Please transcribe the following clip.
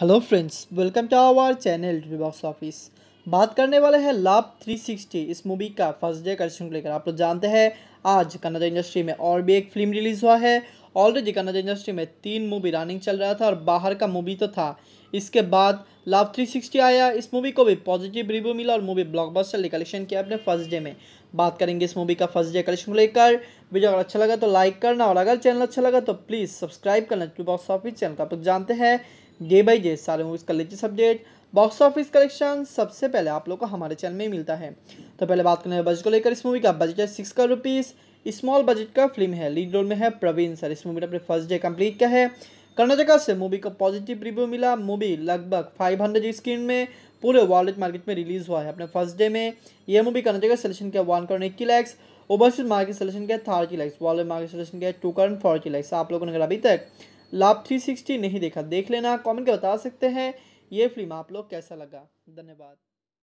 hello friends welcome to our channel box office बात करने वाले हैं लाभ 360 इस मूवी का फर्स्ट डे कलेक्शन को लेकर आप लोग जानते हैं आज कन्नड़ इंडस्ट्री में और भी एक फिल्म रिलीज़ हुआ है ऑलरेडी कन्नड़ इंडस्ट्री में तीन मूवी रनिंग चल रहा था और बाहर का मूवी तो था इसके बाद लाभ 360 आया इस मूवी को भी पॉजिटिव रिव्यू मिला और मूवी ब्लॉकबस्टर ने कलेक्शन किया अपने फर्स्ट डे में बात करेंगे इस मूवी का फर्स्ट डे कलेक्शन को लेकर वीडियो अगर अच्छा लगा तो लाइक करना और अगर चैनल अच्छा लगा तो प्लीज़ सब्सक्राइब करना टू बॉक्स ऑफिस चैनल का आप जानते हैं जे बाई जे सारे मूवीज़ का latest update box office collection सबसे पहले आप लोग को हमारे चैनल में मिलता है तो पहले बात करें बजट को लेकर इस मूवी का बजट है six crore rupees small budget का फिल्म है लीड रोल में है प्रवीण सर इस मूवी ने अपने फर्स्ट डे कंप्लीट किया है कर्नाटका से मूवी को पॉजिटिव रिव्यू मिला मूवी लगभग 500 स्क्रीन में पूरे वर्ल्ड मार्केट में रिलीज हुआ है अपने फर्स्ट डे में यह मूवी कर्नाटका सेलेक्शन किया वन करोड़ इक्की लैक्स ओवरसीज मार्केट सेलेक्शन किया thirty lakhs world market selection किया टू करोड़ फोर्टी लैक्स आप लोगों ने अगर अभी तक लाभ 360 नहीं देखा देख लेना कमेंट के बता सकते हैं ये फिल्म आप लोग कैसा लगा धन्यवाद